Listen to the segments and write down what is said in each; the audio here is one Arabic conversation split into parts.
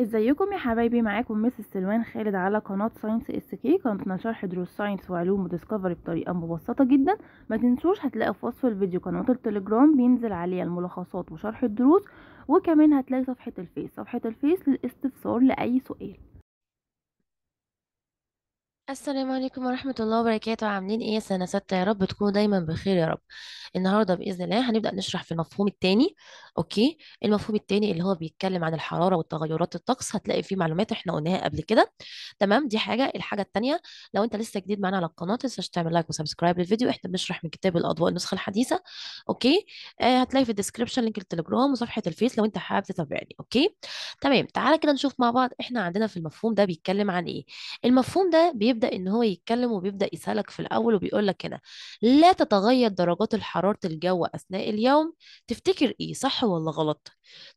ازيكم يا حبايبي معاكم مس سلوان خالد على قناه ساينس اس كي قناتنا شرح دروس ساينس وعلوم وديسكفري بطريقه مبسطه جدا ما تنسوش هتلاقي في وصف الفيديو قناه التليجرام بينزل عليها الملخصات وشرح الدروس وكمان هتلاقي صفحه الفيس صفحه الفيس للاستفسار لاي سؤال السلام عليكم ورحمة الله وبركاته عاملين ايه يا سنة ستة يا رب تكونوا دايما بخير يا رب النهاردة بإذن الله هنبدأ نشرح في المفهوم التاني اوكي المفهوم التاني اللي هو بيتكلم عن الحرارة والتغيرات الطقس هتلاقي فيه معلومات احنا قلناها قبل كده تمام دي حاجة الحاجة التانية لو انت لسه جديد معانا على القناة تنساش تعمل لايك وسبسكرايب للفيديو احنا بنشرح من كتاب الأضواء النسخة الحديثة اوكي آه هتلاقي في الديسكربشن لينك التليجرام وصفحة الفيس لو انت حابب تتابعني اوكي تمام تعالى كده نشوف مع بعض احنا عندنا في المفهوم ده بيتكلم عن ايه المفهوم ده بيبقى بيبدا ان هو يتكلم وبيبدا يسالك في الاول وبيقول لك هنا لا تتغير درجات حراره الجو اثناء اليوم تفتكر ايه صح ولا غلط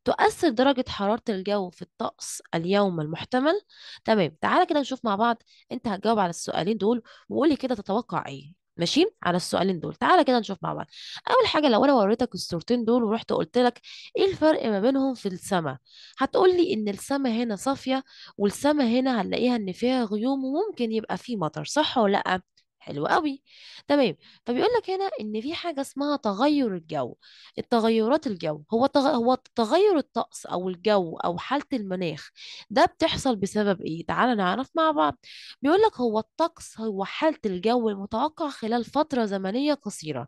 تؤثر درجه حراره الجو في الطقس اليوم المحتمل تمام تعالى كده نشوف مع بعض انت هتجاوب على السؤالين دول وقولي كده تتوقع ايه ماشي على السؤالين دول تعالى كده نشوف مع بعض اول حاجه لو انا وريتك الصورتين دول ورحت قلت لك ايه الفرق ما بينهم في السماء هتقول لي ان السماء هنا صافيه والسماء هنا هنلاقيها ان فيها غيوم وممكن يبقى فيه مطر صح ولا لا حلو قوي تمام فبيقول لك هنا ان في حاجه اسمها تغير الجو التغيرات الجو هو تغ... هو تغير الطقس او الجو او حاله المناخ ده بتحصل بسبب ايه تعال نعرف مع بعض بيقول لك هو الطقس هو حاله الجو المتوقع خلال فتره زمنيه قصيره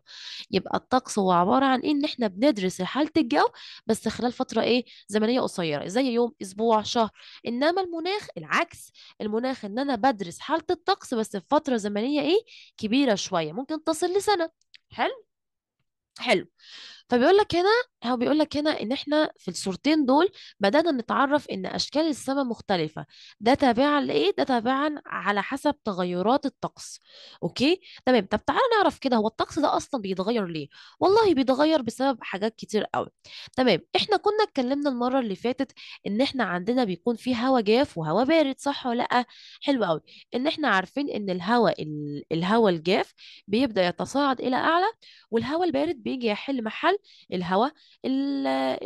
يبقى الطقس هو عباره عن ايه ان احنا بندرس حاله الجو بس خلال فتره ايه زمنيه قصيره زي يوم اسبوع شهر انما المناخ العكس المناخ ان انا بدرس حاله الطقس بس في فتره زمنيه ايه كبيره شويه ممكن تصل لسنه حلو حلو فبيقول لك هنا هو بيقول لك هنا ان احنا في الصورتين دول بدانا نتعرف ان اشكال السماء مختلفه ده تابعا لايه ده تابعا على حسب تغيرات الطقس اوكي تمام طب تعالى نعرف كده هو الطقس ده اصلا بيتغير ليه والله بيتغير بسبب حاجات كتير قوي تمام احنا كنا اتكلمنا المره اللي فاتت ان احنا عندنا بيكون في هواء جاف وهواء بارد صح ولا لا حلو قوي ان احنا عارفين ان الهواء الهواء الجاف بيبدا يتصاعد الى اعلى والهواء البارد بيجي يحل محل الهواء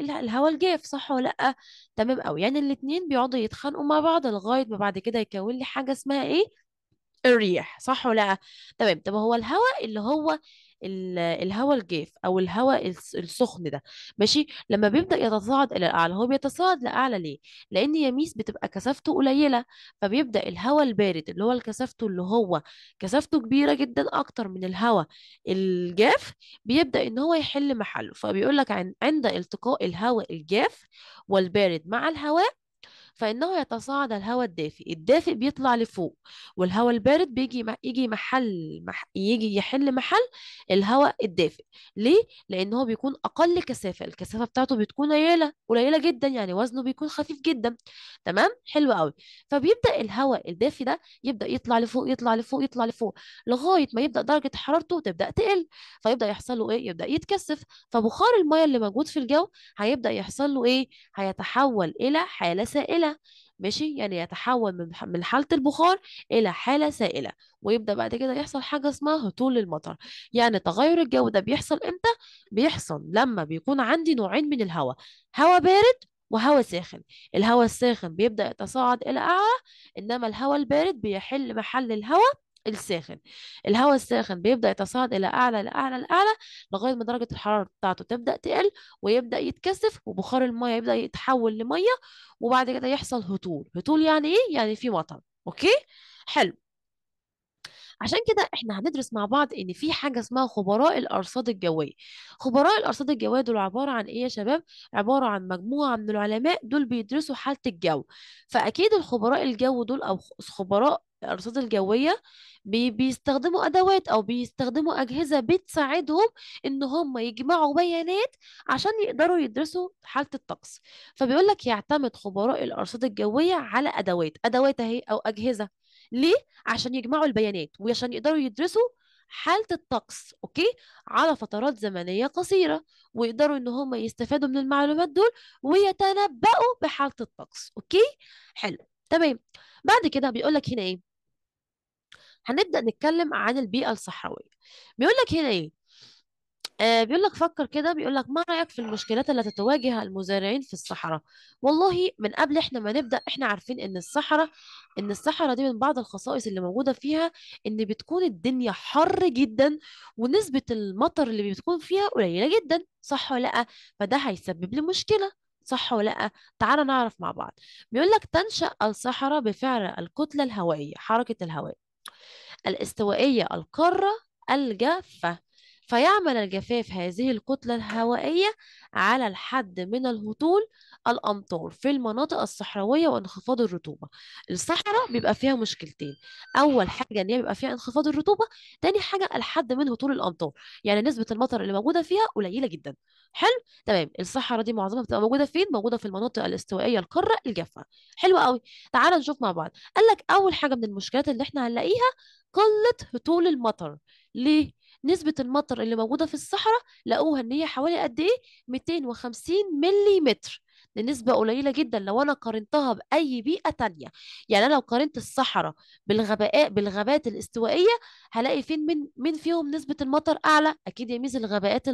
الهواء الجاف صح ولا لأ تمام أوي يعني الاتنين بيقعدوا يتخانقوا مع بعض لغاية ما بعد كده يكون لي حاجة اسمها إيه الريح صح ولا لأ تمام طب هو الهواء اللي هو الهواء الجاف او الهواء السخن ده ماشي لما بيبدا يتصاعد الى الاعلى هو بيتصاعد لاعلى ليه لان يميس بتبقى كثافته قليله فبيبدا الهواء البارد اللي هو كثافته اللي هو كثافته كبيره جدا اكتر من الهواء الجاف بيبدا ان هو يحل محله فبيقول لك عند التقاء الهواء الجاف والبارد مع الهواء فإنه يتصاعد الهواء الدافئ الدافئ بيطلع لفوق والهواء البارد بيجي يجي محل مح... يجي يحل محل الهواء الدافئ ليه لأن هو بيكون أقل كثافة الكثافة بتاعته بتكون قليلة قليلة جدا يعني وزنه بيكون خفيف جدا تمام حلو قوي فبيبدأ الهواء الدافئ ده يبدأ يطلع لفوق يطلع لفوق يطلع لفوق لغاية ما يبدأ درجة حرارته تبدأ تقل فيبدأ يحصل له إيه يبدأ يتكثف فبخار المية اللي موجود في الجو هيبدأ يحصل له إيه هيتحول إلى حالة سائلة سائلة ماشي يعني يتحول من من حالة البخار إلى حالة سائلة ويبدأ بعد كده يحصل حاجة اسمها هطول المطر يعني تغير الجو ده بيحصل إمتى؟ بيحصل لما بيكون عندي نوعين من الهواء هواء بارد وهواء ساخن الهواء الساخن بيبدأ يتصاعد إلى أعلى إنما الهواء البارد بيحل محل الهواء الساخن الهواء الساخن بيبدأ يتصاعد إلى أعلى لأعلى لأعلى لغاية ما درجة الحرارة بتاعته تبدأ تقل ويبدأ يتكثف وبخار المية يبدأ يتحول لمية وبعد كده يحصل هطول هطول يعني إيه؟ يعني في مطر أوكي؟ حلو عشان كده احنا هندرس مع بعض ان في حاجه اسمها خبراء الارصاد الجويه خبراء الارصاد الجويه دول عباره عن ايه يا شباب عباره عن مجموعه من العلماء دول بيدرسوا حاله الجو فاكيد الخبراء الجو دول او خبراء الارصاد الجويه بي بيستخدموا ادوات او بيستخدموا اجهزه بتساعدهم ان هم يجمعوا بيانات عشان يقدروا يدرسوا حاله الطقس فبيقول لك يعتمد خبراء الارصاد الجويه على ادوات ادوات اهي او اجهزه ليه عشان يجمعوا البيانات وعشان يقدروا يدرسوا حالة الطقس أوكي على فترات زمنية قصيرة ويقدروا إن هم يستفادوا من المعلومات دول ويتنبؤوا بحالة الطقس أوكي حلو تمام بعد كده بيقول لك هنا إيه هنبدأ نتكلم عن البيئة الصحراوية بيقول لك هنا إيه آه بيقول لك فكر كده بيقول لك ما رأيك في المشكلات اللي تتواجه المزارعين في الصحراء والله من قبل احنا ما نبدأ احنا عارفين ان الصحراء ان الصحراء دي من بعض الخصائص اللي موجودة فيها ان بتكون الدنيا حر جدا ونسبة المطر اللي بتكون فيها قليلة جدا صح ولا لا فده هيسبب لي مشكلة صح ولا لا تعالى نعرف مع بعض بيقول لك تنشأ الصحراء بفعل الكتلة الهوائية حركة الهواء الاستوائية القارة الجافة فيعمل الجفاف هذه الكتلة الهوائية على الحد من الهطول الأمطار في المناطق الصحراوية وانخفاض الرطوبة الصحراء بيبقى فيها مشكلتين أول حاجة إن هي بيبقى فيها انخفاض الرطوبة تاني حاجة الحد من هطول الأمطار يعني نسبة المطر اللي موجودة فيها قليلة جدا حلو تمام الصحراء دي معظمها بتبقى موجودة فين موجودة في المناطق الاستوائية القارة الجافة حلو قوي تعال نشوف مع بعض قال لك أول حاجة من المشكلات اللي احنا هنلاقيها قلة هطول المطر ليه نسبة المطر اللي موجودة في الصحراء لقوها إن هي حوالي قد إيه 250 ملي متر لنسبة قليلة جدا لو أنا قارنتها بأي بيئة تانية يعني أنا لو قارنت الصحراء بالغباء بالغابات الاستوائية هلاقي فين من من فيهم نسبة المطر أعلى أكيد يا ميز الغابات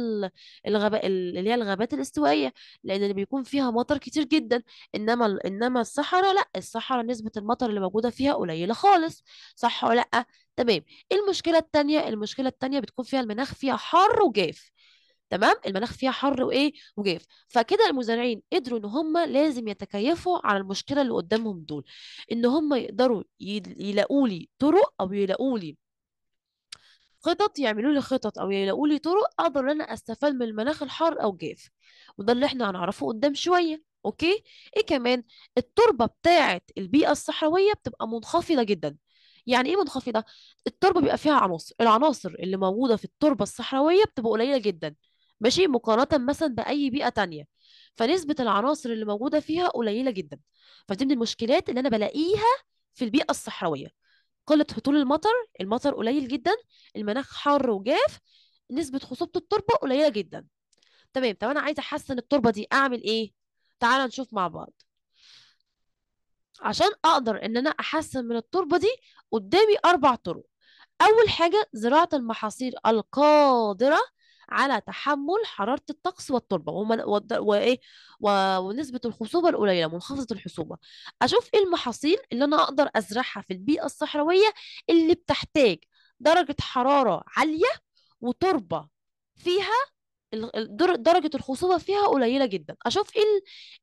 الغباء اللي هي الغابات الاستوائية لأن اللي بيكون فيها مطر كتير جدا إنما إنما الصحراء لأ الصحراء نسبة المطر اللي موجودة فيها قليلة خالص صح ولا لأ تمام إيه المشكلة التانية المشكلة التانية بتكون فيها المناخ فيها حر وجاف تمام المناخ فيها حر وايه وجاف فكده المزارعين قدروا ان هم لازم يتكيفوا على المشكله اللي قدامهم دول ان هم يقدروا يلاقوا لي طرق او يلاقوا لي خطط يعملوا لي خطط او يلاقوا لي طرق اقدر ان انا استفاد من المناخ الحار او الجاف وده اللي احنا هنعرفه قدام شويه اوكي ايه كمان التربه بتاعه البيئه الصحراويه بتبقى منخفضه جدا يعني ايه منخفضه التربه بيبقى فيها عناصر العناصر اللي موجوده في التربه الصحراويه بتبقى قليله جدا ماشي مقارنة مثلا بأي بيئة تانية فنسبة العناصر اللي موجودة فيها قليلة جدا فدي من المشكلات اللي أنا بلاقيها في البيئة الصحراوية قلة هطول المطر المطر قليل جدا المناخ حار وجاف نسبة خصوبة التربة قليلة جدا تمام طب أنا عايزة أحسن التربة دي أعمل إيه؟ تعالى نشوف مع بعض عشان أقدر إن أنا أحسن من التربة دي قدامي أربع طرق أول حاجة زراعة المحاصيل القادرة على تحمل حرارة الطقس والتربة وإيه ونسبة الخصوبة القليلة منخفضة الخصوبة أشوف إيه المحاصيل اللي أنا أقدر أزرعها في البيئة الصحراوية اللي بتحتاج درجة حرارة عالية وتربة فيها درجة الخصوبة فيها قليلة جدا أشوف إيه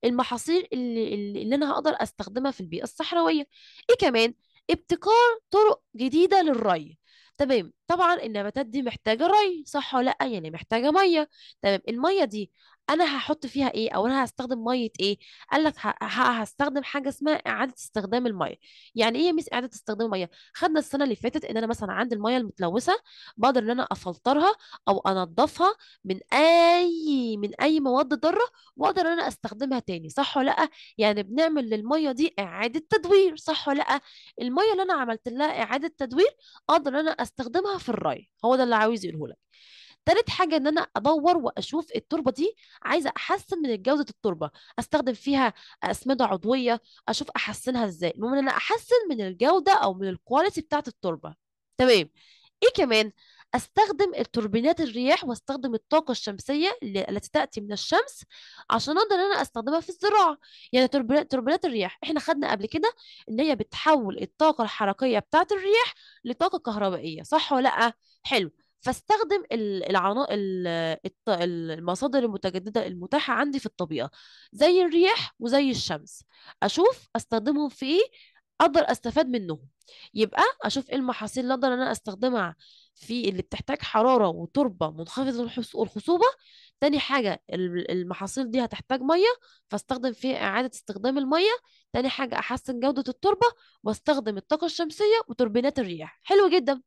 المحاصيل اللي, اللي أنا هقدر أستخدمها في البيئة الصحراوية إيه كمان ابتكار طرق جديدة للري تمام طبعا النباتات دي محتاجه ري صح ولا لا يعني محتاجه ميه تمام الميه دي انا هحط فيها ايه او انا هستخدم ميه ايه قال لك هستخدم حاجه اسمها اعاده استخدام الميه يعني ايه مس اعاده استخدام الميه خدنا السنه اللي فاتت ان انا مثلا عندي الميه المتلوثه بقدر ان انا افلترها او انضفها من اي من اي مواد ضاره واقدر ان انا استخدمها تاني صح ولا لا يعني بنعمل للميه دي اعاده تدوير صح ولا لا الميه اللي انا عملت لها اعاده تدوير اقدر ان انا استخدمها في الري هو ده اللي عاوز يقوله لك تالت حاجه ان انا ادور واشوف التربه دي عايزه احسن من جوده التربه استخدم فيها اسمده عضويه اشوف احسنها ازاي المهم ان انا احسن من الجوده او من الكواليتي بتاعه التربه تمام ايه كمان استخدم التوربينات الرياح واستخدم الطاقه الشمسيه التي تاتي من الشمس عشان اقدر انا استخدمها في الزراعه يعني توربينات الرياح احنا خدنا قبل كده ان هي بتحول الطاقه الحركيه بتاعه الرياح لطاقه كهربائيه صح ولا لا حلو فاستخدم العنا... المصادر المتجدده المتاحه عندي في الطبيعه زي الرياح وزي الشمس اشوف استخدمهم في ايه اقدر استفاد منهم يبقى اشوف ايه المحاصيل اللي اقدر انا استخدمها في اللي بتحتاج حراره وتربه منخفضه الخصوبه تاني حاجه المحاصيل دي هتحتاج ميه فاستخدم فيها اعاده استخدام الميه تاني حاجه احسن جوده التربه واستخدم الطاقه الشمسيه وتوربينات الرياح حلو جدا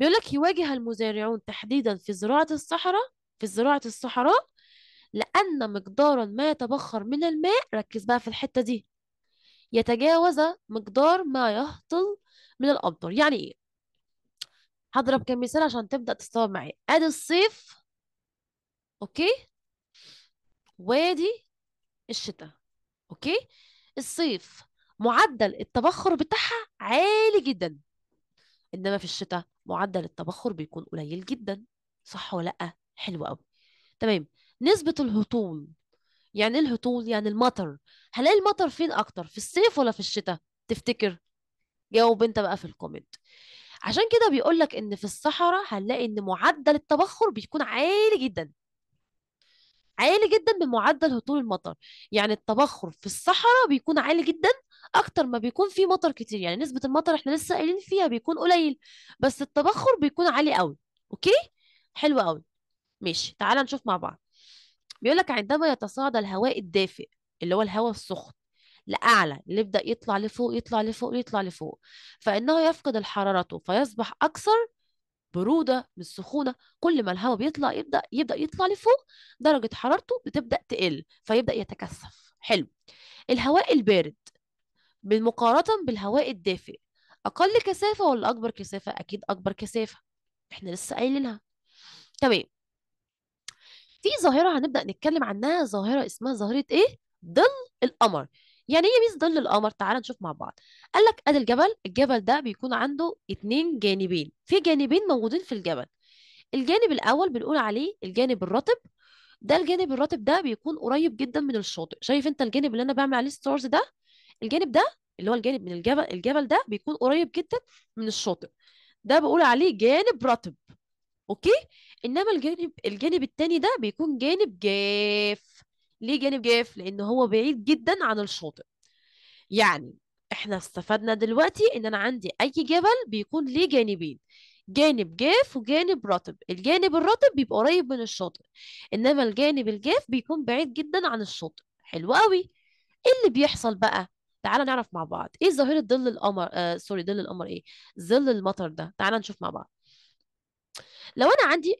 بيقول لك يواجه المزارعون تحديدا في زراعة الصحراء في زراعة الصحراء لأن مقدار ما يتبخر من الماء ركز بقى في الحتة دي يتجاوز مقدار ما يهطل من الأمطار يعني إيه؟ هضرب كم مثال عشان تبدأ تستوعب معايا أدي الصيف أوكي وادي الشتاء أوكي الصيف معدل التبخر بتاعها عالي جدا انما في الشتاء معدل التبخر بيكون قليل جدا صح ولا لا حلو قوي تمام نسبه الهطول يعني ايه الهطول يعني المطر هلاقي المطر فين اكتر في الصيف ولا في الشتاء تفتكر جاوب انت بقى في الكومنت عشان كده بيقول لك ان في الصحراء هنلاقي ان معدل التبخر بيكون عالي جدا عالي جدا بمعدل هطول المطر يعني التبخر في الصحراء بيكون عالي جدا اكتر ما بيكون في مطر كتير يعني نسبه المطر احنا لسه قايلين فيها بيكون قليل بس التبخر بيكون عالي قوي اوكي حلو قوي ماشي تعال نشوف مع بعض بيقول لك عندما يتصاعد الهواء الدافئ اللي هو الهواء السخن لأعلى اللي يبدأ يطلع لفوق يطلع لفوق يطلع لفوق فإنه يفقد حرارته فيصبح أكثر برودة من السخونة كل ما الهواء بيطلع يبدأ يبدأ يطلع لفوق درجة حرارته بتبدأ تقل فيبدأ يتكثف حلو الهواء البارد بالمقارنة بالهواء الدافئ أقل كثافة ولا أكبر كثافة؟ أكيد أكبر كثافة إحنا لسه قايلينها تمام في ظاهرة هنبدأ نتكلم عنها ظاهرة اسمها ظاهرة إيه؟ ظل القمر يعني ايه ميزة ظل القمر؟ تعالى نشوف مع بعض قال لك أدي الجبل الجبل ده بيكون عنده اتنين جانبين في جانبين موجودين في الجبل الجانب الأول بنقول عليه الجانب الرطب ده الجانب الرطب ده بيكون قريب جدا من الشاطئ شايف انت الجانب اللي انا بعمل عليه ستارز ده الجانب ده اللي هو الجانب من الجبل الجبل ده بيكون قريب جدا من الشاطئ ده بقول عليه جانب رطب اوكي انما الجانب الجانب التاني ده بيكون جانب جاف ليه جانب جاف لان هو بعيد جدا عن الشاطئ يعني احنا استفدنا دلوقتي ان انا عندي اي جبل بيكون ليه جانبين جانب جاف وجانب رطب الجانب الرطب بيبقى قريب من الشاطئ انما الجانب الجاف بيكون بعيد جدا عن الشاطئ حلو قوي ايه اللي بيحصل بقى تعال نعرف مع بعض ايه ظاهره ظل القمر آه سوري ظل القمر ايه ظل المطر ده تعال نشوف مع بعض لو انا عندي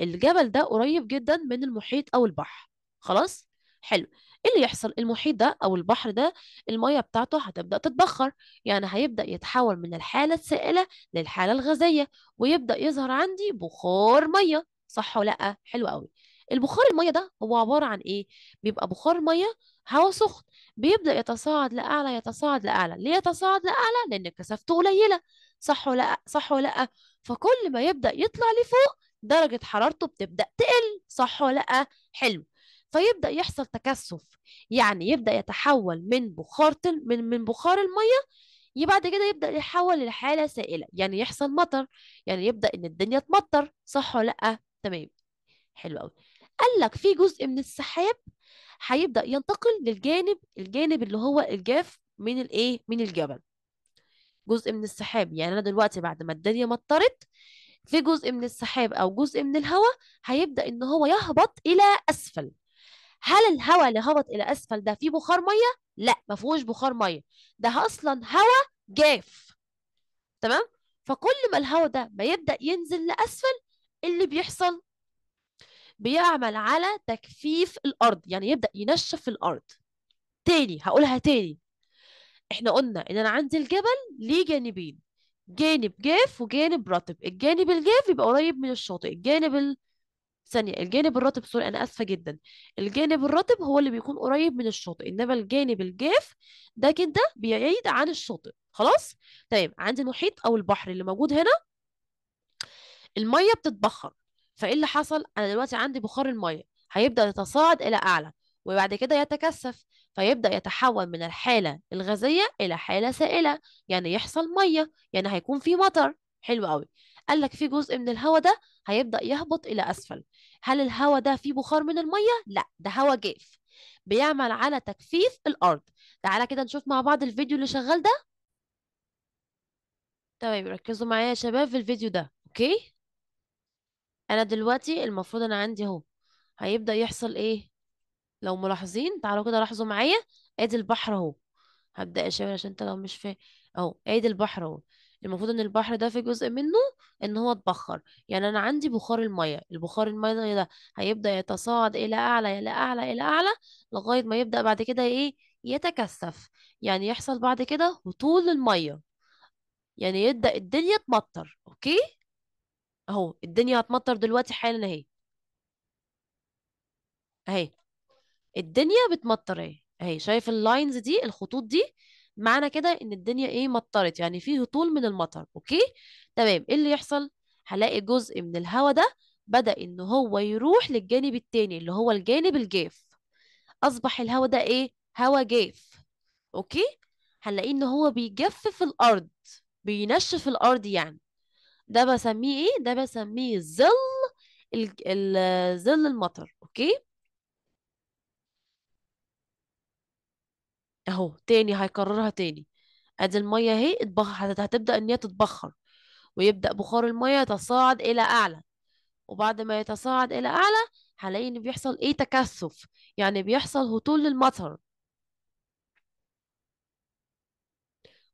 الجبل ده قريب جدا من المحيط او البحر خلاص حلو ايه اللي يحصل المحيط ده او البحر ده الميه بتاعته هتبدا تتبخر يعني هيبدا يتحول من الحاله السائله للحاله الغازيه ويبدا يظهر عندي بخار ميه صح ولا لا حلو قوي البخار الميه ده هو عباره عن ايه بيبقى بخار ميه هوا سخن بيبدأ يتصاعد لأعلى يتصاعد لأعلى ليه يتصاعد لأعلى لأن كثافته قليلة صح ولا لأ صح ولا لأ فكل ما يبدأ يطلع لفوق درجة حرارته بتبدأ تقل صح ولا لأ حلو فيبدأ يحصل تكثف يعني يبدأ يتحول من بخار من من بخار المية بعد كده يبدأ يتحول لحالة سائلة يعني يحصل مطر يعني يبدأ إن الدنيا تمطر صح ولا لأ تمام حلو قوي قال لك في جزء من السحاب هيبدا ينتقل للجانب الجانب اللي هو الجاف من الايه من الجبل جزء من السحاب يعني انا دلوقتي بعد ما الدنيا مطرت في جزء من السحاب او جزء من الهواء هيبدا ان هو يهبط الى اسفل هل الهواء اللي هبط الى اسفل ده فيه بخار ميه لا ما فيهوش بخار ميه ده اصلا هواء جاف تمام فكل ما الهواء ده ما يبدا ينزل لاسفل اللي بيحصل بيعمل على تجفيف الارض يعني يبدا ينشف الارض تاني هقولها تاني احنا قلنا ان انا عندي الجبل ليه جانبين جانب جاف وجانب رطب الجانب الجاف يبقى قريب من الشاطئ الجانب ال... ثانية الجانب الرطب سوري أنا آسفة جدا الجانب الرطب هو اللي بيكون قريب من الشاطئ إنما الجانب الجاف ده كده بيعيد عن الشاطئ خلاص طيب عندي المحيط أو البحر اللي موجود هنا المية بتتبخر فايه اللي حصل انا دلوقتي عندي بخار الميه هيبدا يتصاعد الى اعلى وبعد كده يتكثف فيبدا يتحول من الحاله الغازيه الى حاله سائله يعني يحصل ميه يعني هيكون في مطر حلو قوي قال لك في جزء من الهواء ده هيبدا يهبط الى اسفل هل الهواء ده فيه بخار من الميه لا ده هواء جاف بيعمل على تجفيف الارض تعالى كده نشوف مع بعض الفيديو اللي شغال ده تمام طيب، ركزوا معايا يا شباب في الفيديو ده اوكي انا دلوقتي المفروض انا عندي اهو هيبدأ يحصل ايه لو ملاحظين تعالوا كده لاحظوا معايا ادي البحر اهو هبدأ اشاور عشان انت لو مش فاهم اهو ادي البحر اهو المفروض ان البحر ده في جزء منه ان هو اتبخر يعني انا عندي بخار الميه البخار الميه ده هيبدا يتصاعد الى اعلى الى اعلى الى اعلى لغايه ما يبدا بعد كده ايه يتكثف يعني يحصل بعد كده هطول الميه يعني يبدا الدنيا تمطر اوكي اهو الدنيا هتمطر دلوقتي حالا اهي اهي الدنيا بتمطر اهي اهي شايف اللاينز دي الخطوط دي معنى كده ان الدنيا ايه مطرت يعني فيه هطول من المطر اوكي تمام ايه اللي يحصل هلاقي جزء من الهواء ده بدأ ان هو يروح للجانب التاني اللي هو الجانب الجاف اصبح الهواء ده ايه هواء جاف اوكي هنلاقيه ان هو بيجفف الارض بينشف الارض يعني ده بسميه ايه ده بسميه ظل ظل المطر اوكي اهو تاني هيكررها تاني ادي الميه اهي اتبخر هتبدا ان هي تتبخر ويبدا بخار الميه يتصاعد الى اعلى وبعد ما يتصاعد الى اعلى هلاقي ان بيحصل ايه تكثف يعني بيحصل هطول للمطر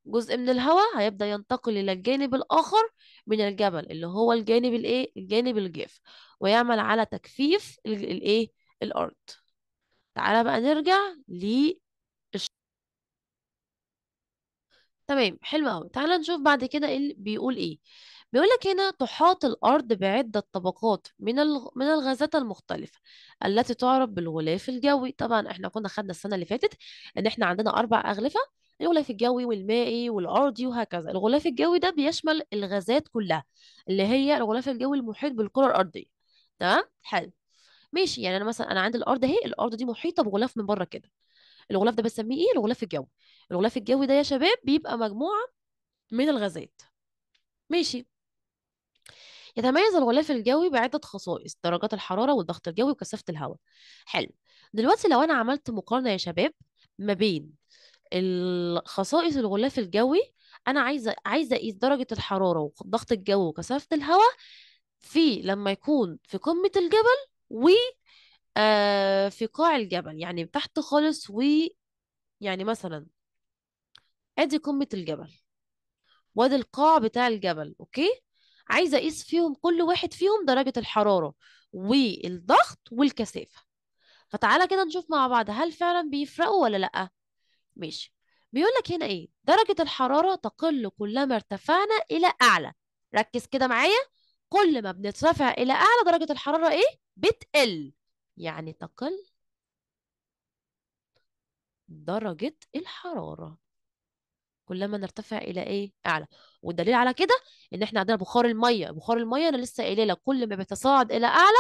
جزء من الهواء هيبدأ ينتقل إلى الجانب الآخر من الجبل اللي هو الجانب الإيه؟ الجانب الجاف ويعمل على تكثيف الإيه؟ الأرض تعالى بقى نرجع ل تمام حلو قوي تعالى نشوف بعد كده ايه بيقول ايه بيقول لك هنا تحاط الارض بعده طبقات من من الغازات المختلفه التي تعرف بالغلاف الجوي طبعا احنا كنا خدنا السنه اللي فاتت ان احنا عندنا اربع اغلفه الغلاف الجوي والمائي والأرضي وهكذا الغلاف الجوي ده بيشمل الغازات كلها اللي هي الغلاف الجوي المحيط بالكرة الأرضية تمام حلو ماشي يعني أنا مثلا أنا عندي الأرض أهي الأرض دي محيطة بغلاف من بره كده الغلاف ده بسميه إيه الغلاف الجوي الغلاف الجوي ده يا شباب بيبقى مجموعة من الغازات ماشي يتميز الغلاف الجوي بعدة خصائص درجات الحرارة والضغط الجوي وكثافة الهواء حلو دلوقتي لو أنا عملت مقارنة يا شباب ما بين خصائص الغلاف الجوي انا عايزه عايزه اقيس درجه الحراره وضغط الجو وكثافه الهواء في لما يكون في قمه الجبل و آه، في قاع الجبل يعني تحت خالص و يعني مثلا ادي قمه الجبل وادي القاع بتاع الجبل اوكي عايزه اقيس فيهم كل واحد فيهم درجه الحراره والضغط والكثافه فتعالى كده نشوف مع بعض هل فعلا بيفرقوا ولا لا ماشي بيقول لك هنا ايه درجة الحرارة تقل كلما ارتفعنا إلى أعلى ركز كده معايا كل ما بنترفع إلى أعلى درجة الحرارة ايه بتقل يعني تقل درجة الحرارة كلما نرتفع الى ايه اعلى والدليل على كده ان احنا عندنا بخار الميه بخار الميه انا لسه قايله لك كل ما بيتصاعد الى اعلى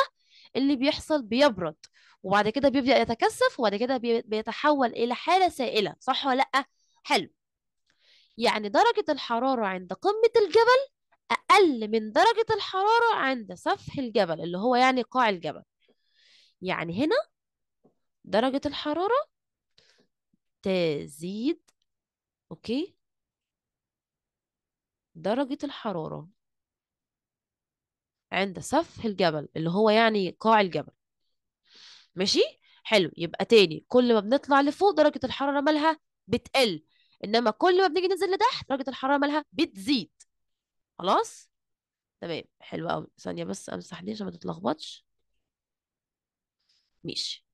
اللي بيحصل بيبرد وبعد كده بيبدأ يتكثف وبعد كده بيتحول إلى حالة سائلة صح ولا لأ؟ حلو يعني درجة الحرارة عند قمة الجبل أقل من درجة الحرارة عند سفح الجبل اللي هو يعني قاع الجبل يعني هنا درجة الحرارة تزيد أوكي درجة الحرارة عند سفح الجبل اللي هو يعني قاع الجبل ماشي حلو يبقى تاني كل ما بنطلع لفوق درجة الحرارة مالها بتقل انما كل ما بنيجي ننزل لتحت درجة الحرارة مالها بتزيد خلاص تمام حلو قوي ثانية بس امسح دي عشان ما تتلخبطش ماشي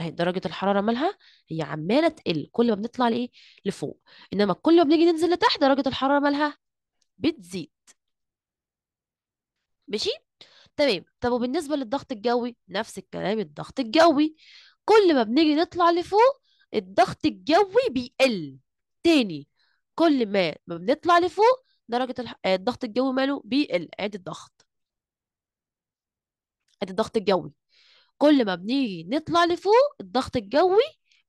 اهي درجة الحرارة مالها هي عمالة تقل كل ما بنطلع لإيه لفوق إنما كل ما بنيجي ننزل لتحت درجة الحرارة مالها بتزيد ماشي تمام طب وبالنسبه للضغط الجوي نفس الكلام الضغط الجوي كل ما بنيجي نطلع لفوق الضغط الجوي بيقل تاني كل ما ما بنطلع لفوق درجه آه، الضغط الجوي ماله بيقل ادي الضغط ادي الضغط الجوي كل ما بنيجي نطلع لفوق الضغط الجوي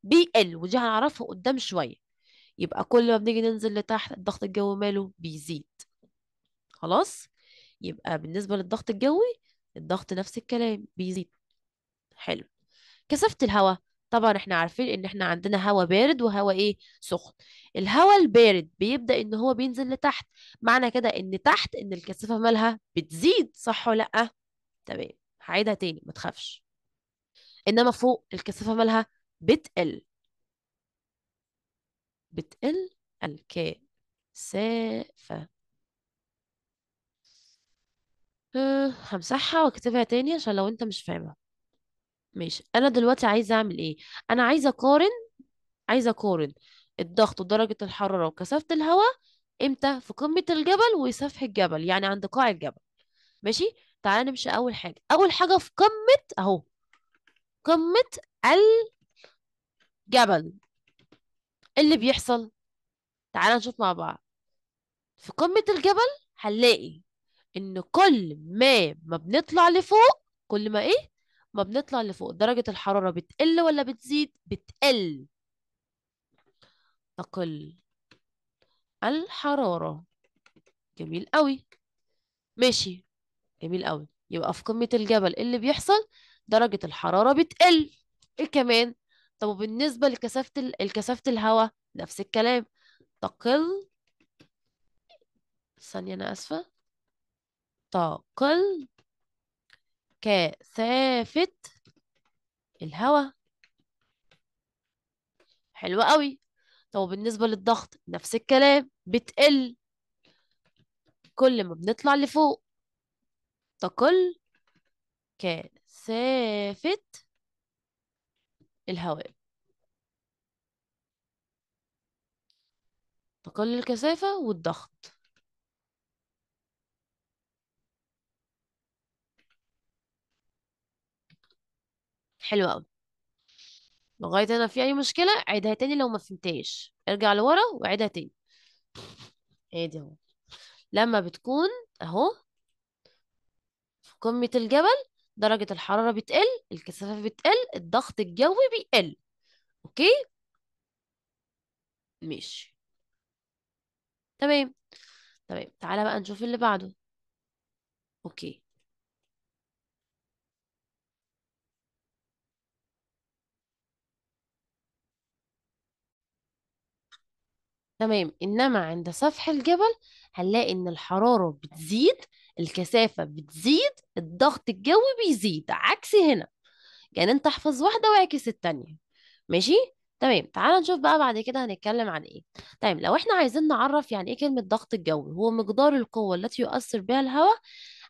بيقل ودي هنعرفها قدام شويه يبقى كل ما بنيجي ننزل لتحت الضغط الجوي ماله بيزيد خلاص يبقى بالنسبة للضغط الجوي الضغط نفس الكلام بيزيد حلو كثافة الهواء طبعا احنا عارفين ان احنا عندنا هواء بارد وهواء ايه سخن الهواء البارد بيبدأ ان هو بينزل لتحت معنى كده ان تحت ان الكثافة مالها بتزيد صح ولا لا تمام هعيدها تاني ما تخافش انما فوق الكثافة مالها بتقل بتقل الكثافة آه، همسحها واكتبها تاني عشان لو انت مش فاهمها ماشي انا دلوقتي عايزه اعمل ايه انا عايزه اقارن عايزه اقارن الضغط ودرجه الحراره وكثافه الهواء امتى في قمه الجبل وسفح الجبل يعني عند قاع الجبل ماشي تعالى نمشي اول حاجه اول حاجه في قمه اهو قمه الجبل إيه اللي بيحصل تعالى نشوف مع بعض في قمه الجبل هنلاقي ان كل ما ما بنطلع لفوق كل ما ايه ما بنطلع لفوق درجة الحرارة بتقل ولا بتزيد بتقل تقل الحرارة جميل قوي ماشي جميل قوي يبقى في قمة الجبل إيه اللي بيحصل درجة الحرارة بتقل ايه كمان طب وبالنسبة لكثافة الكثافة الهواء نفس الكلام تقل ثانية أنا آسفة تقل كثافة الهواء حلوة قوي طب بالنسبة للضغط نفس الكلام بتقل كل ما بنطلع لفوق تقل كثافة الهواء تقل الكثافة والضغط حلو قوي لغايه هنا في اي مشكله عيدها تاني لو ما فهمتهاش ارجع لورا وعيدها تاني ادي اهو لما بتكون اهو في قمه الجبل درجه الحراره بتقل الكثافه بتقل الضغط الجوي بيقل اوكي ماشي تمام تمام تعالى بقى نشوف اللي بعده اوكي تمام انما عند سفح الجبل هنلاقي ان الحرارة بتزيد الكثافة بتزيد الضغط الجوي بيزيد عكس هنا يعني انت احفظ واحدة واعكس التانية ماشي تمام تعال نشوف بقى بعد كده هنتكلم عن ايه تمام طيب، لو احنا عايزين نعرف يعني ايه كلمة ضغط الجوي هو مقدار القوة التي يؤثر بها الهواء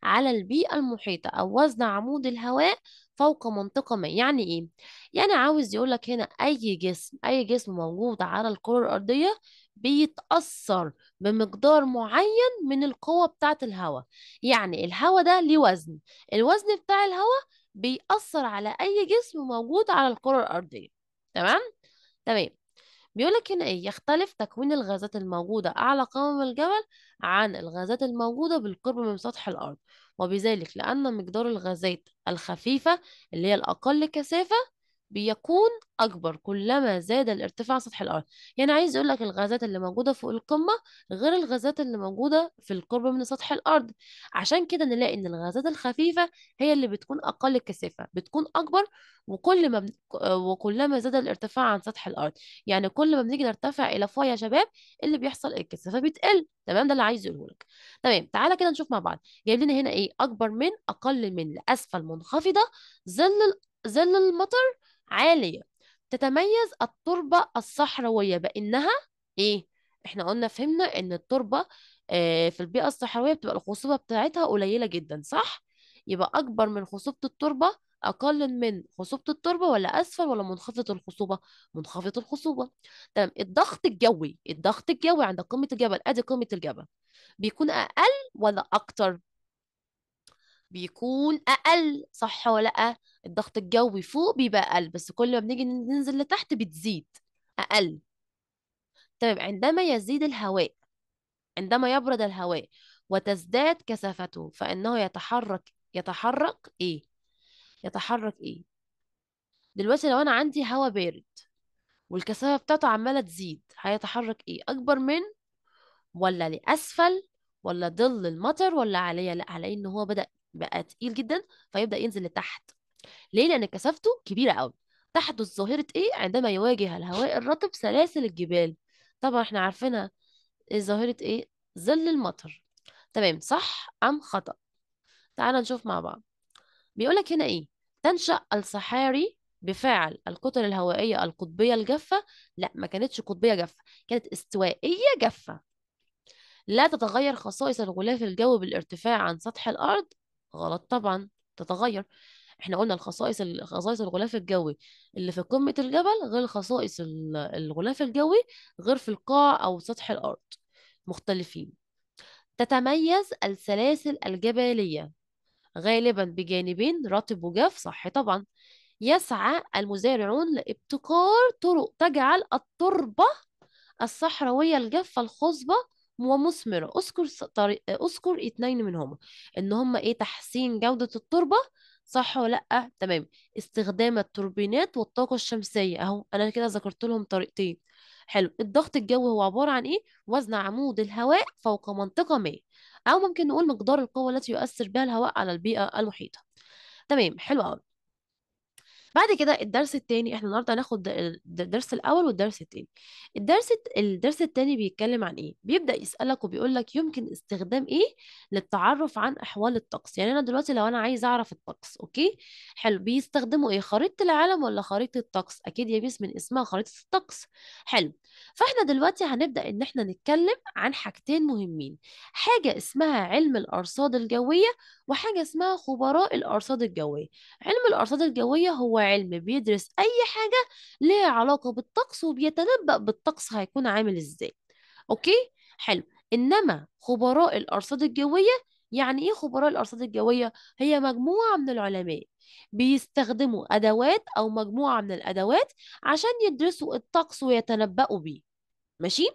على البيئة المحيطة أو وزن عمود الهواء فوق منطقة ما يعني إيه؟ يعني عاوز يقولك هنا أي جسم أي جسم موجود على الكرة الأرضية بيتأثر بمقدار معين من القوة بتاعة الهواء يعني الهواء ده ليه وزن الوزن بتاع الهواء بيأثر على أي جسم موجود على الكرة الأرضية تمام؟ تمام بيقولك هنا إيه يختلف تكوين الغازات الموجودة أعلى قمم الجبل عن الغازات الموجودة بالقرب من سطح الأرض وبذلك لأن مقدار الغازات الخفيفة اللي هي الأقل كثافة بيكون أكبر كلما زاد الارتفاع سطح الأرض يعني عايز أقول لك الغازات اللي موجودة فوق القمة غير الغازات اللي موجودة في القرب من سطح الأرض عشان كده نلاقي إن الغازات الخفيفة هي اللي بتكون أقل كثافة بتكون أكبر وكل ما وكلما زاد الارتفاع عن سطح الأرض يعني كل ما بنيجي نرتفع إلى فوق يا شباب اللي بيحصل الكثافة بتقل تمام ده اللي عايز أقوله لك تمام طيب، تعالى كده نشوف مع بعض جايب لنا هنا إيه أكبر من أقل من لأسفل منخفضة ظل ظل المطر عالية تتميز التربة الصحراوية بأنها إيه؟ إحنا قلنا فهمنا إن التربة آه، في البيئة الصحراوية بتبقى الخصوبة بتاعتها قليلة جدا صح؟ يبقى أكبر من خصوبة التربة أقل من خصوبة التربة ولا أسفل ولا منخفض الخصوبة؟ منخفض الخصوبة تمام الضغط الجوي الضغط الجوي عند قمة الجبل أدي قمة الجبل بيكون أقل ولا أكتر؟ بيكون أقل صح ولا لأ؟ الضغط الجوي فوق بيبقى اقل بس كل ما بنيجي ننزل لتحت بتزيد اقل طيب عندما يزيد الهواء عندما يبرد الهواء وتزداد كثافته فانه يتحرك يتحرك ايه يتحرك ايه دلوقتي لو انا عندي هواء بارد والكثافه بتاعته عماله تزيد هيتحرك ايه اكبر من ولا لاسفل ولا ظل المطر ولا عليا لا على ان هو بدا بقى تقيل جدا فيبدا ينزل لتحت ليه لأن كثافته كبيرة قوي تحدث ظاهرة ايه عندما يواجه الهواء الرطب سلاسل الجبال طبعا احنا عارفينها ظاهرة ايه ظل المطر تمام صح أم خطأ تعالى نشوف مع بعض بيقول لك هنا ايه تنشأ الصحاري بفعل الكتل الهوائية القطبية الجافة لا ما كانتش قطبية جافة كانت استوائية جافة لا تتغير خصائص الغلاف الجوي بالارتفاع عن سطح الأرض غلط طبعا تتغير احنا قلنا الخصائص خصائص الغلاف الجوي اللي في قمة الجبل غير خصائص الغلاف الجوي غير في القاع أو سطح الأرض مختلفين تتميز السلاسل الجبلية غالبا بجانبين رطب وجاف صح طبعا يسعى المزارعون لابتكار طرق تجعل التربة الصحراوية الجافة الخصبة ومثمرة اذكر اذكر اتنين منهم ان هم ايه تحسين جودة التربة صح ولا لأ تمام استخدام التوربينات والطاقة الشمسية أهو أنا كده ذكرت لهم طريقتين حلو الضغط الجوي هو عبارة عن إيه وزن عمود الهواء فوق منطقة ما أو ممكن نقول مقدار القوة التي يؤثر بها الهواء على البيئة المحيطة تمام حلو قوي بعد كده الدرس التاني احنا النهارده هناخد الدرس الاول والدرس التاني الدرس الدرس التاني بيتكلم عن ايه بيبدا يسالك وبيقول لك يمكن استخدام ايه للتعرف عن احوال الطقس يعني انا دلوقتي لو انا عايز اعرف الطقس اوكي حلو بيستخدموا ايه خريطه العالم ولا خريطه الطقس اكيد يا بيس من اسمها خريطه الطقس حلو فاحنا دلوقتي هنبدا ان احنا نتكلم عن حاجتين مهمين حاجه اسمها علم الارصاد الجويه وحاجه اسمها خبراء الارصاد الجويه علم الارصاد الجويه هو علم بيدرس أي حاجة ليها علاقة بالطقس وبيتنبأ بالطقس هيكون عامل إزاي أوكي حلو إنما خبراء الأرصاد الجوية يعني إيه خبراء الأرصاد الجوية؟ هي مجموعة من العلماء بيستخدموا أدوات أو مجموعة من الأدوات عشان يدرسوا الطقس ويتنبؤوا بيه ماشي؟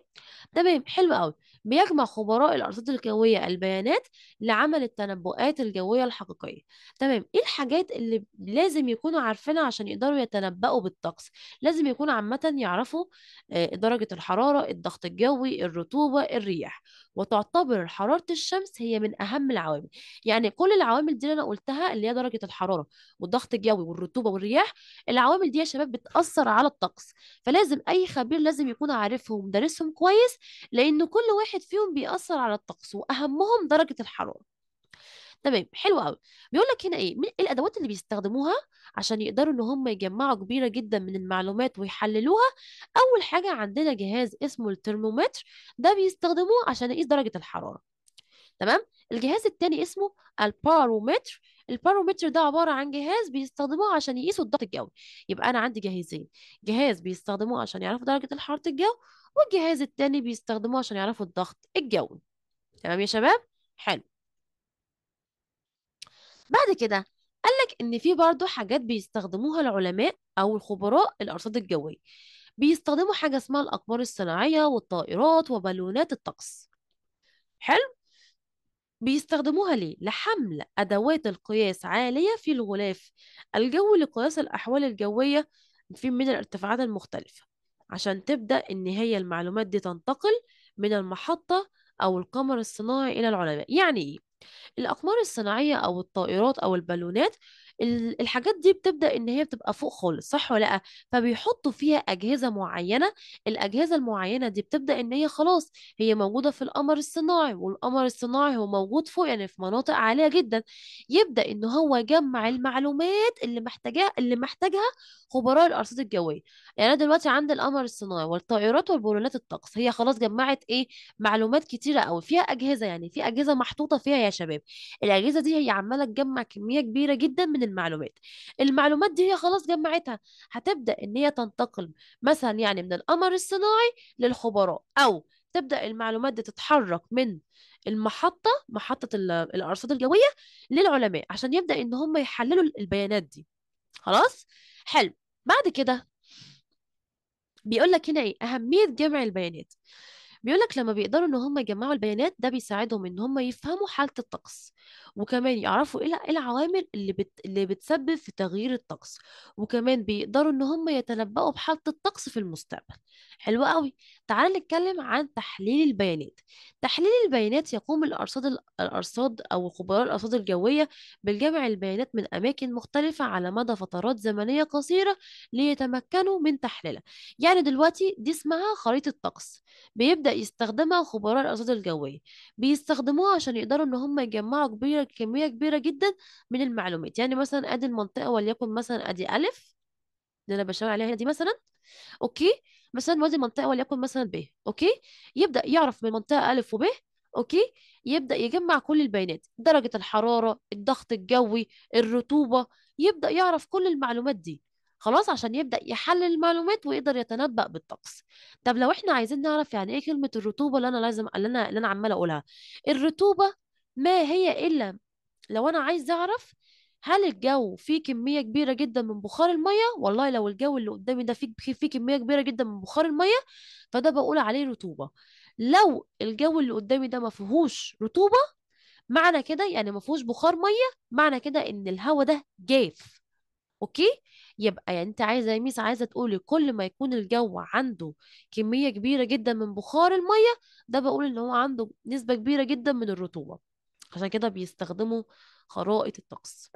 تمام حلو قوي بيجمع خبراء الأرصاد الجوية البيانات لعمل التنبؤات الجوية الحقيقية تمام إيه الحاجات اللي لازم يكونوا عارفينها عشان يقدروا يتنبؤوا بالطقس لازم يكونوا عامة يعرفوا آه، درجة الحرارة الضغط الجوي الرطوبة الرياح وتعتبر حرارة الشمس هي من أهم العوامل يعني كل العوامل دي اللي أنا قلتها اللي هي درجة الحرارة والضغط الجوي والرطوبة والرياح العوامل دي يا شباب بتأثر على الطقس فلازم أي خبير لازم يكون عارفهم ودارسهم كويس لأن كل واحد واحد فيهم بيأثر على الطقس وأهمهم درجة الحرارة تمام حلو قوي بيقول لك هنا ايه من إيه الادوات اللي بيستخدموها عشان يقدروا ان هم يجمعوا كبيره جدا من المعلومات ويحللوها اول حاجه عندنا جهاز اسمه الترمومتر ده بيستخدموه عشان يقيس درجه الحراره تمام الجهاز التاني اسمه البارومتر البارومتر ده عبارة عن جهاز بيستخدموه عشان يقيسوا الضغط الجوي يبقى أنا عندي جهازين جهاز بيستخدموه عشان يعرفوا درجة حرارة الجو والجهاز التاني بيستخدموه عشان يعرفوا الضغط الجوي تمام يا شباب حلو بعد كده قال لك ان في برضه حاجات بيستخدموها العلماء او الخبراء الارصاد الجويه بيستخدموا حاجه اسمها الاقمار الصناعيه والطائرات وبالونات الطقس حلو بيستخدموها ليه لحمل ادوات القياس عاليه في الغلاف الجوي لقياس الاحوال الجويه في من الارتفاعات المختلفه عشان تبدأ إن هي المعلومات دي تنتقل من المحطة أو القمر الصناعي إلى العلماء يعني إيه؟ الأقمار الصناعية أو الطائرات أو البالونات الحاجات دي بتبدا ان هي بتبقى فوق خالص صح ولا لا فبيحطوا فيها اجهزه معينه الاجهزه المعينه دي بتبدا ان هي خلاص هي موجوده في القمر الصناعي والقمر الصناعي هو موجود فوق يعني في مناطق عاليه جدا يبدا ان هو يجمع المعلومات اللي محتاجاها اللي محتاجها خبراء الارصاد الجويه يعني انا دلوقتي عند القمر الصناعي والطائرات والبولونات الطقس هي خلاص جمعت ايه معلومات كتيره قوي فيها اجهزه يعني في اجهزه محطوطه فيها يا شباب الاجهزه دي هي عماله تجمع كميه كبيره جدا من المعلومات المعلومات دي هي خلاص جمعتها هتبدأ إن هي تنتقل مثلا يعني من القمر الصناعي للخبراء أو تبدأ المعلومات دي تتحرك من المحطة محطة الأرصاد الجوية للعلماء عشان يبدأ إن هم يحللوا البيانات دي خلاص حلو بعد كده بيقول لك هنا ايه اهميه جمع البيانات بيقول لك لما بيقدروا ان هم يجمعوا البيانات ده بيساعدهم ان هم يفهموا حاله الطقس وكمان يعرفوا إيه, ايه العوامل اللي بت... اللي بتسبب في تغيير الطقس وكمان بيقدروا ان هم يتنبؤوا بحالة الطقس في المستقبل حلو قوي تعال نتكلم عن تحليل البيانات تحليل البيانات يقوم الارصاد الارصاد او خبراء الارصاد الجوية بالجمع البيانات من اماكن مختلفة على مدى فترات زمنية قصيرة ليتمكنوا من تحليلها يعني دلوقتي دي اسمها خريطة طقس بيبدأ يستخدمها خبراء الارصاد الجوية بيستخدموها عشان يقدروا ان هم يجمعوا كبيرة عندك كمية كبيرة جدا من المعلومات يعني مثلا ادي المنطقة وليكن مثلا ادي الف اللي انا بشتغل عليها هنا دي مثلا اوكي مثلا وادي المنطقة وليكن مثلا ب اوكي يبدأ يعرف من منطقة الف وب اوكي يبدا يجمع كل البيانات درجه الحراره الضغط الجوي الرطوبه يبدا يعرف كل المعلومات دي خلاص عشان يبدا يحلل المعلومات ويقدر يتنبأ بالطقس طب لو احنا عايزين نعرف يعني ايه كلمه الرطوبه اللي انا لازم اللي انا اللي انا عماله اقولها الرطوبه ما هي إلا لو أنا عايز أعرف هل الجو فيه كمية كبيرة جدا من بخار المية والله لو الجو اللي قدامي ده فيه فيه كمية كبيرة جدا من بخار المية فده بقول عليه رطوبة لو الجو اللي قدامي ده ما فيهوش رطوبة معنى كده يعني ما فيهوش بخار مية معنى كده إن الهوا ده جاف اوكي يبقى يعني انت عايزه يا ميس عايزه تقولي كل ما يكون الجو عنده كميه كبيره جدا من بخار الميه ده بقول ان هو عنده نسبه كبيره جدا من الرطوبه عشان كده بيستخدموا خرائط الطقس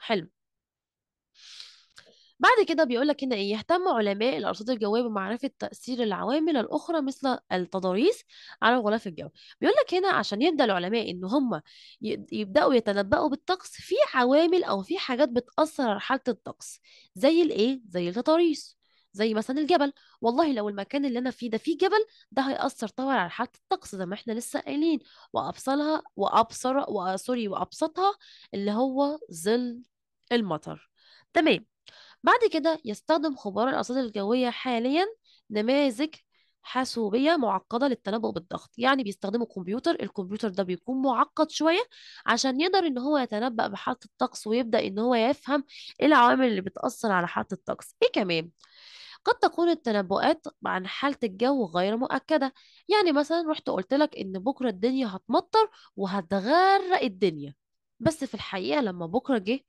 حلو بعد كده بيقول لك هنا ايه يهتم علماء الارصاد الجويه بمعرفه تاثير العوامل الاخرى مثل التضاريس على الغلاف الجوي بيقول لك هنا عشان يبدا العلماء ان هم يبداوا يتنبؤوا بالطقس في عوامل او في حاجات بتاثر على حاله الطقس زي الايه زي التضاريس زي مثلا الجبل والله لو المكان اللي انا فيه ده فيه جبل ده هيأثر طبعا على حالة الطقس زي ما احنا لسه قايلين وابصلها وابصر وسوري سوري وابسطها اللي هو ظل المطر تمام بعد كده يستخدم خبراء الارصاد الجوية حاليا نماذج حاسوبية معقدة للتنبؤ بالضغط يعني بيستخدموا كمبيوتر الكمبيوتر ده بيكون معقد شوية عشان يقدر ان هو يتنبأ بحالة الطقس ويبدأ ان هو يفهم إيه العوامل اللي بتأثر على حالة الطقس ايه كمان قد تكون التنبؤات عن حالة الجو غير مؤكدة يعني مثلا رحت قلت لك إن بكرة الدنيا هتمطر وهتغرق الدنيا بس في الحقيقة لما بكرة جه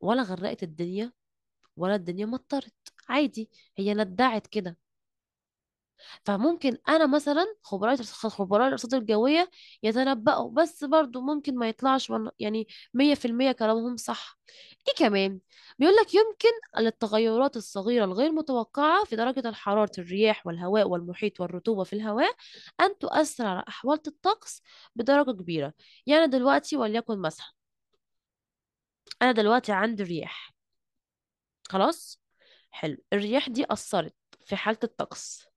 ولا غرقت الدنيا ولا الدنيا مطرت عادي هي ندعت كده فممكن انا مثلا خبراء خبراء الارصاد الجويه يتنبأوا بس برضو ممكن ما يطلعش يعني 100% كلامهم صح ايه كمان بيقول لك يمكن التغيرات الصغيره الغير متوقعه في درجه الحراره الرياح والهواء والمحيط والرطوبه في الهواء ان تؤثر على احوال الطقس بدرجه كبيره يعني دلوقتي وليكن مثلا انا دلوقتي عندي رياح خلاص حلو الرياح دي اثرت في حاله الطقس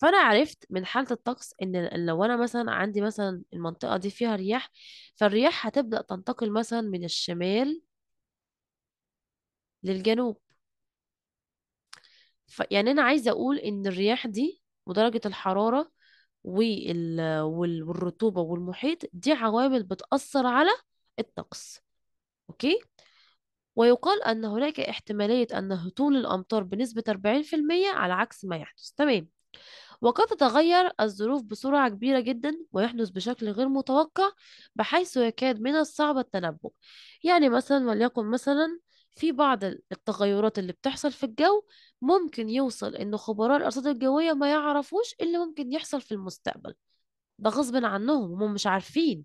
فانا عرفت من حاله الطقس ان لو انا مثلا عندي مثلا المنطقه دي فيها رياح فالرياح هتبدا تنتقل مثلا من الشمال للجنوب ف يعني انا عايزه اقول ان الرياح دي ودرجه الحراره وال... وال... والرطوبه والمحيط دي عوامل بتاثر على الطقس اوكي ويقال أن هناك احتمالية أن هطول الأمطار بنسبة 40% على عكس ما يحدث تمام وقد تتغير الظروف بسرعة كبيرة جدا ويحدث بشكل غير متوقع بحيث يكاد من الصعب التنبؤ يعني مثلا وليكن مثلا في بعض التغيرات اللي بتحصل في الجو ممكن يوصل إن خبراء الأرصاد الجوية ما يعرفوش إيه اللي ممكن يحصل في المستقبل ده غصب عنهم هم مش عارفين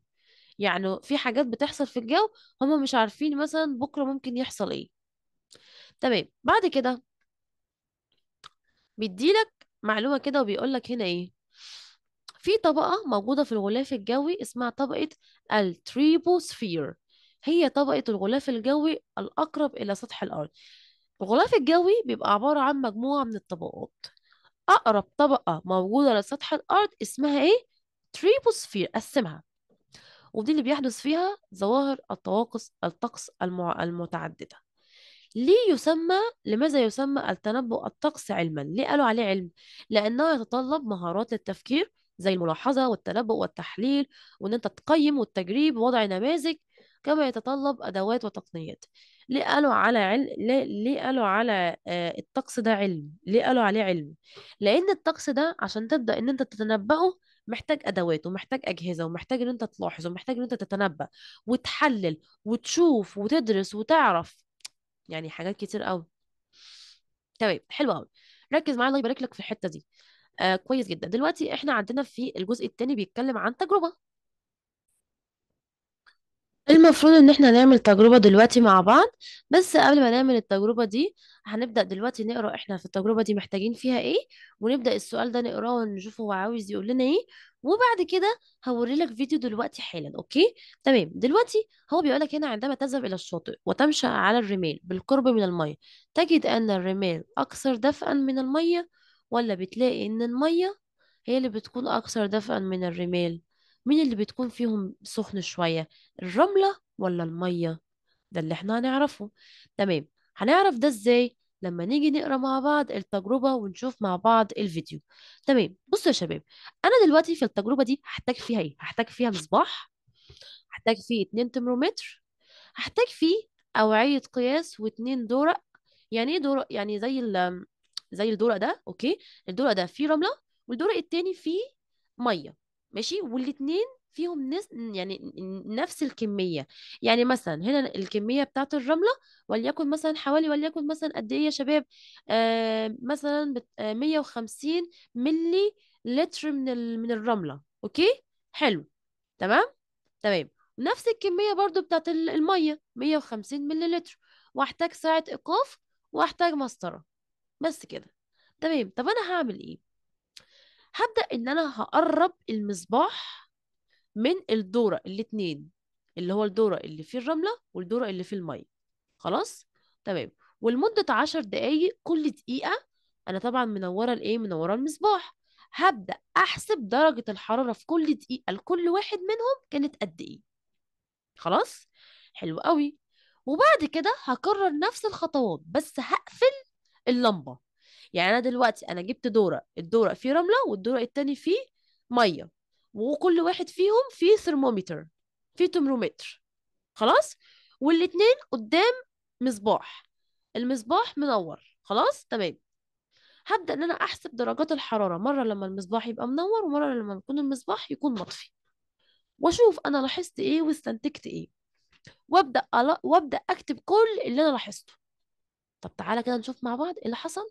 يعني في حاجات بتحصل في الجو هم مش عارفين مثلا بكرة ممكن يحصل إيه تمام بعد كده بيديلك معلومة كده وبيقول لك هنا إيه في طبقة موجودة في الغلاف الجوي اسمها طبقة التريبوسفير هي طبقة الغلاف الجوي الأقرب إلى سطح الأرض الغلاف الجوي بيبقى عبارة عن مجموعة من الطبقات أقرب طبقة موجودة لسطح الأرض اسمها إيه؟ تريبوسفير قسمها ودي اللي بيحدث فيها ظواهر الطواقس الطقس المتعددة ليه يسمى لماذا يسمى التنبؤ الطقس علما ليه قالوا عليه علم لأنه يتطلب مهارات للتفكير زي الملاحظة والتنبؤ والتحليل وإن أنت تقيم والتجريب ووضع نماذج كما يتطلب أدوات وتقنيات ليه قالوا على علم ليه, ليه قالوا على آه، الطقس ده علم ليه قالوا عليه علم لأن الطقس ده عشان تبدأ إن أنت تتنبؤه محتاج ادوات ومحتاج اجهزه ومحتاج ان انت تلاحظ ومحتاج ان انت تتنبأ وتحلل وتشوف وتدرس وتعرف يعني حاجات كتير قوي تمام طيب، حلو قوي ركز معايا الله يبارك لك في الحته دي آه كويس جدا دلوقتي احنا عندنا في الجزء الثاني بيتكلم عن تجربه المفروض ان احنا نعمل تجربة دلوقتي مع بعض بس قبل ما نعمل التجربة دي هنبدأ دلوقتي نقرأ احنا في التجربة دي محتاجين فيها ايه ونبدأ السؤال ده نقراه ونشوف هو عاوز يقول لنا ايه وبعد كده هوريلك فيديو دلوقتي حالا اوكي تمام دلوقتي هو بيقولك هنا عندما تذهب الى الشاطئ وتمشى على الرمال بالقرب من الميه تجد ان الرمال اكثر دفئا من الميه ولا بتلاقي ان الميه هي اللي بتكون اكثر دفئا من الرمال مين اللي بتكون فيهم سخن شويه الرمله ولا الميه ده اللي احنا هنعرفه تمام هنعرف ده ازاي لما نيجي نقرا مع بعض التجربه ونشوف مع بعض الفيديو تمام بصوا يا شباب انا دلوقتي في التجربه دي هحتاج فيها ايه هحتاج فيها مصباح هحتاج فيه 2 ترمومتر هحتاج فيه اوعيه قياس واتنين دورق يعني ايه دورق يعني زي ال زي الدورق ده اوكي الدورق ده فيه رمله والدورق التاني فيه ميه ماشي والاتنين فيهم نس... يعني نفس الكميه يعني مثلا هنا الكميه بتاعت الرمله وليكن مثلا حوالي وليكن مثلا قد ايه يا شباب آه مثلا آه 150 ملي لتر من ال... من الرمله اوكي حلو تمام تمام نفس الكميه برضو بتاعت الميه 150 ملي لتر واحتاج ساعه ايقاف واحتاج مسطره بس كده تمام طب انا هعمل ايه هبدا ان انا هقرب المصباح من الدورة الاتنين اللي هو الدورة اللي فيه الرملة والدورة اللي فيه المية خلاص تمام ولمدة عشر دقايق كل دقيقة أنا طبعا منورة الإيه منورة المصباح هبدأ أحسب درجة الحرارة في كل دقيقة لكل واحد منهم كانت قد إيه خلاص حلو قوي وبعد كده هكرر نفس الخطوات بس هقفل اللمبة يعني أنا دلوقتي أنا جبت دورة الدورة فيه رملة والدورة التاني فيه مية وكل واحد فيهم فيه ثرمومتر فيه تمرومتر خلاص والاتنين قدام مصباح المصباح منور خلاص تمام هبدأ ان انا احسب درجات الحرارة مرة لما المصباح يبقى منور ومرة لما يكون المصباح يكون مطفي واشوف انا لاحظت ايه واستنتجت ايه وابدأ وابدأ اكتب كل اللي انا لاحظته طب تعالى كده نشوف مع بعض ايه اللي حصل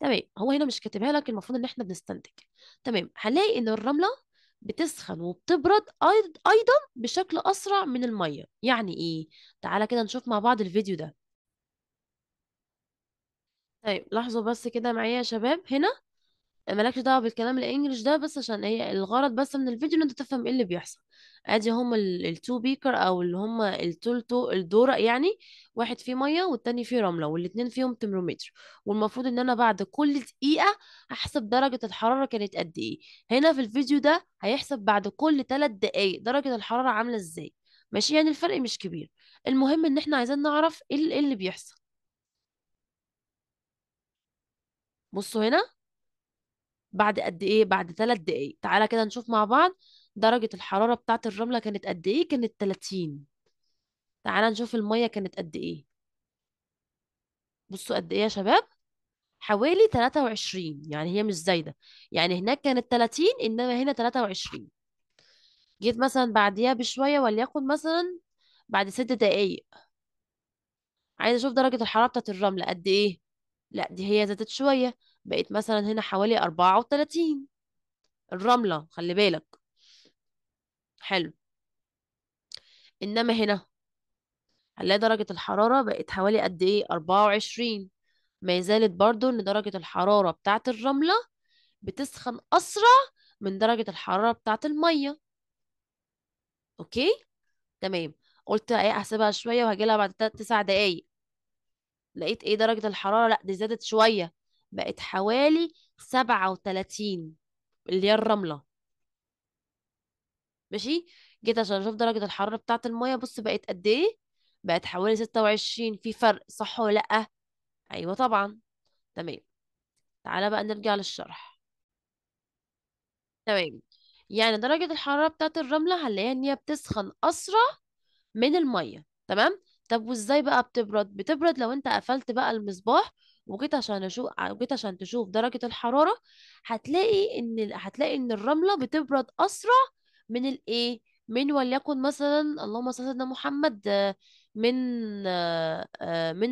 تمام هو هنا مش كاتبها لك المفروض ان احنا بنستنتج تمام هنلاقي ان الرمله بتسخن وبتبرد ايضا بشكل اسرع من الميه يعني ايه تعالى كده نشوف مع بعض الفيديو ده طيب لحظه بس كده معايا يا شباب هنا مالكش دعوه بالكلام الانجليش ده بس عشان هي إيه، الغرض بس من الفيديو ان انت تفهم ايه اللي بيحصل ادي هم التو بيكر او اللي هم التلتو الدورق يعني واحد فيه ميه والتاني فيه رمله والاتنين فيهم ترمومتر والمفروض ان انا بعد كل دقيقه هحسب درجه الحراره كانت قد ايه هنا في الفيديو ده هيحسب بعد كل ثلاث دقايق درجه الحراره عامله ازاي ماشي يعني الفرق مش كبير المهم ان احنا عايزين نعرف ايه, إيه اللي بيحصل بصوا هنا بعد قد ايه بعد ثلاث دقايق تعالى كده نشوف مع بعض درجة الحرارة بتاعت الرملة كانت قد ايه كانت 30 تعالى نشوف المية كانت قد ايه بصوا قد ايه يا شباب حوالي 23 يعني هي مش زايدة يعني هناك كانت 30 انما هنا 23 جيت مثلا بعديها بشوية وليكن مثلا بعد ست دقايق عايزة اشوف درجة الحرارة بتاعت الرملة قد ايه لا دي هي زادت شوية بقت مثلا هنا حوالي أربعة وتلاتين الرملة خلي بالك حلو إنما هنا هنلاقي درجة الحرارة بقت حوالي قد إيه أربعة وعشرين ما زالت برضو إن درجة الحرارة بتاعة الرملة بتسخن أسرع من درجة الحرارة بتاعة المية أوكي تمام قلت إيه أحسبها شوية وهجيلها بعد تسع دقايق لقيت إيه درجة الحرارة لأ دي زادت شوية بقت حوالي 37 اللي هي الرملة ماشي جيت عشان اشوف درجة الحرارة بتاعة المية بص بقت قد ايه بقت حوالي 26 في فرق صح ولا لأ ايوه طبعا تمام تعالى بقى نرجع للشرح تمام يعني درجة الحرارة بتاعة الرملة هنلاقيها ان هي بتسخن اسرع من المية تمام طب وازاي بقى بتبرد بتبرد لو انت قفلت بقى المصباح وجيت عشان اشوف جيت عشان تشوف درجة الحرارة هتلاقي ان هتلاقي ان الرملة بتبرد اسرع من الايه من وليكن مثلا اللهم صل على سيدنا محمد من آه، من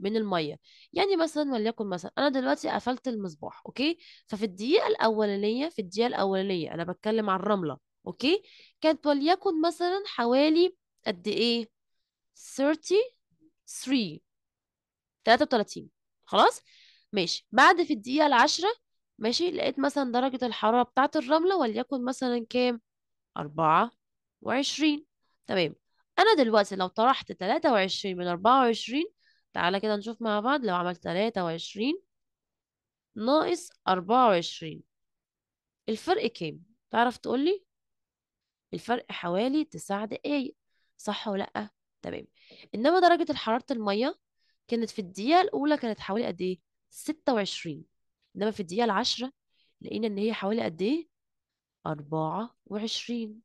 من الميه يعني مثلا وليكن مثلا انا دلوقتي قفلت المصباح اوكي ففي الدقيقه الاولانيه في الدقيقه الاولانيه انا بتكلم عن الرمله اوكي كانت وليكن مثلا حوالي قد ايه 33 33 خلاص ماشي بعد في الدقيقة العشرة ماشي لقيت مثلا درجة الحرارة بتاعة الرملة وليكن مثلا كام أربعة وعشرين تمام أنا دلوقتي لو طرحت تلاتة وعشرين من أربعة وعشرين تعالى كده نشوف مع بعض لو عملت تلاتة وعشرين ناقص أربعة وعشرين الفرق كام تعرف تقولي الفرق حوالي تسع دقايق صح ولا لأ تمام إنما درجة حرارة المية كانت في الدقيقة الأولى كانت حوالي قد إيه؟ 26 إنما في الدقيقة العاشرة لقينا إن هي حوالي قد إيه؟ 24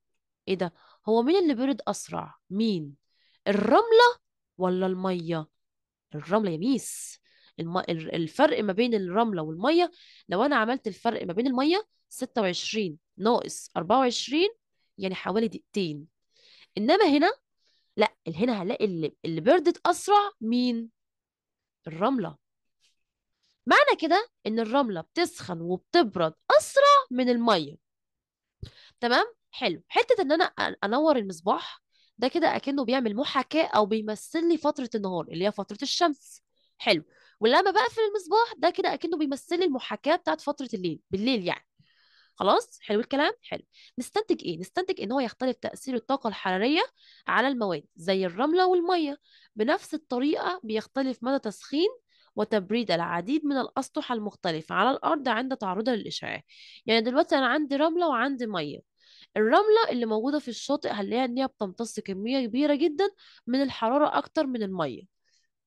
إيه ده؟ هو مين اللي برد أسرع؟ مين؟ الرملة ولا المية؟ الرملة يا ميس الم... الفرق ما بين الرملة والمية لو أنا عملت الفرق ما بين المية 26 ناقص 24 يعني حوالي دقيقتين إنما هنا لا هنا هلاقي اللي, اللي بردت أسرع مين؟ الرملة معنى كده إن الرملة بتسخن وبتبرد أسرع من المية تمام حلو حتة إن أنا أنور المصباح ده كده أكنه بيعمل محاكاة أو بيمثل لي فترة النهار اللي هي فترة الشمس حلو ولما بقفل المصباح ده كده أكنه بيمثل لي المحاكاة بتاعت فترة الليل بالليل يعني خلاص حلو الكلام حلو نستنتج ايه نستنتج ان هو يختلف تاثير الطاقه الحراريه على المواد زي الرمله والميه بنفس الطريقه بيختلف مدى تسخين وتبريد العديد من الاسطح المختلفه على الارض عند تعرضها للاشعاع يعني دلوقتي انا عندي رمله وعندي ميه الرملة اللي موجودة في الشاطئ هنلاقيها إن هي بتمتص كمية كبيرة جدا من الحرارة أكتر من المية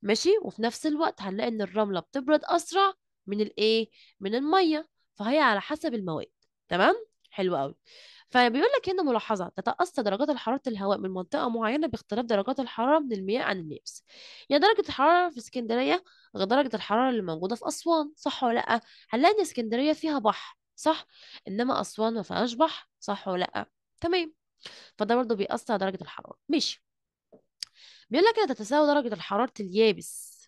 ماشي وفي نفس الوقت هنلاقي إن الرملة بتبرد أسرع من الإيه؟ من المية فهي على حسب المواد تمام حلو قوي فبيقول لك هنا ملاحظة تتأثر درجات حرارة الهواء من منطقة معينة باختلاف درجات الحرارة من المياه عن النفس يعني درجة الحرارة في اسكندرية غير درجة الحرارة اللي موجودة في أسوان صح ولا لأ؟ هنلاقي إن اسكندرية فيها بحر صح؟ إنما أسوان ما فيهاش بحر صح ولا لأ؟ تمام فده برضه بيأثر على درجة الحرارة ماشي بيقول لك إن تتساوي درجة حرارة اليابس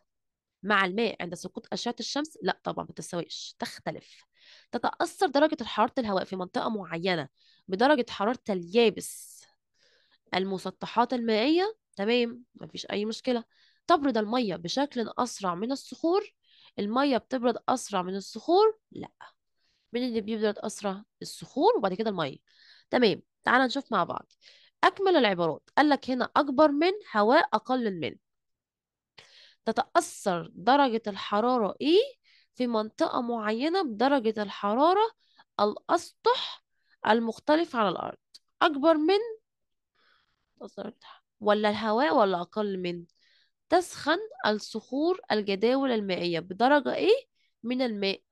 مع الماء عند سقوط أشعة الشمس لا طبعا ما تتساويش تختلف تتأثر درجة حرارة الهواء في منطقة معينة بدرجة حرارة اليابس المسطحات المائية تمام مفيش أي مشكلة تبرد المية بشكل أسرع من الصخور المية بتبرد أسرع من الصخور لأ مين اللي بيبرد أسرع الصخور وبعد كده المية تمام تعالى نشوف مع بعض أكمل العبارات قالك هنا أكبر من هواء أقل من تتأثر درجة الحرارة إيه في منطقة معينة بدرجة الحرارة الأسطح المختلف على الأرض أكبر من ولا الهواء ولا أقل من تسخن الصخور الجداول المائية بدرجة إيه من الماء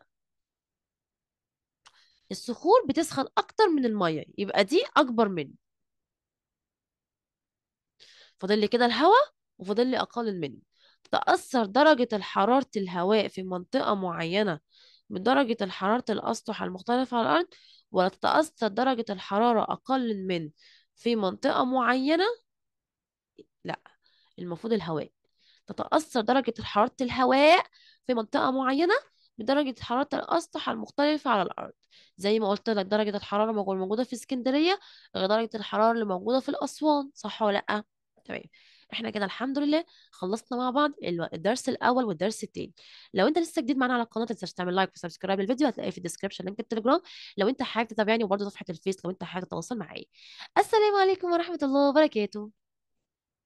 الصخور بتسخن أكتر من المية يبقى دي أكبر من فاضل لي كده الهواء وفاضل لي أقل من تأثر درجة حرارة الهواء في منطقة معينة بدرجة حرارة الأسطح المختلفة على الأرض ولا تتأثر درجة الحرارة أقل من في منطقة معينة لا المفروض الهواء تتأثر درجة حرارة الهواء في منطقة معينة بدرجة حرارة الأسطح المختلفة على الأرض زي ما قلت لك درجة الحرارة الموجودة في اسكندرية غير درجة الحرارة اللي موجودة في الأسوان صح ولا لأ؟ تمام احنا كده الحمد لله خلصنا مع بعض الدرس الاول والدرس الثاني لو انت لسه جديد معانا على القناه ما تنساش تعمل لايك وسبسكرايب للفيديو هتلاقيه في الديسكربشن لينك التليجرام لو انت حابب تتابعني وبرده صفحه الفيس لو انت حابب تتواصل معايا السلام عليكم ورحمه الله وبركاته